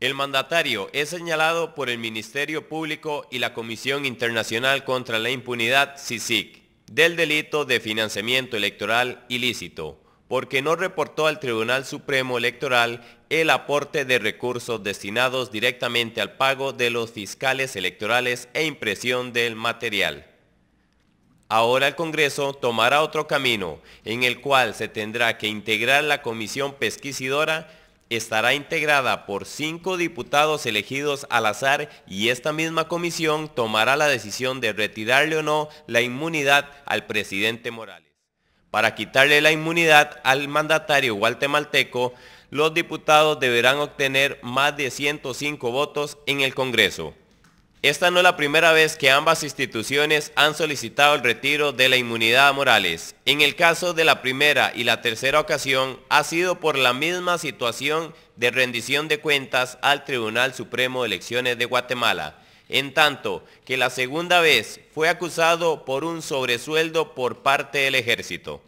El mandatario es señalado por el Ministerio Público y la Comisión Internacional contra la Impunidad, CICIC, del delito de financiamiento electoral ilícito, porque no reportó al Tribunal Supremo Electoral el aporte de recursos destinados directamente al pago de los fiscales electorales e impresión del material. Ahora el Congreso tomará otro camino en el cual se tendrá que integrar la comisión pesquisidora estará integrada por cinco diputados elegidos al azar y esta misma comisión tomará la decisión de retirarle o no la inmunidad al presidente Morales. Para quitarle la inmunidad al mandatario guatemalteco, los diputados deberán obtener más de 105 votos en el Congreso. Esta no es la primera vez que ambas instituciones han solicitado el retiro de la inmunidad a Morales. En el caso de la primera y la tercera ocasión ha sido por la misma situación de rendición de cuentas al Tribunal Supremo de Elecciones de Guatemala, en tanto que la segunda vez fue acusado por un sobresueldo por parte del ejército.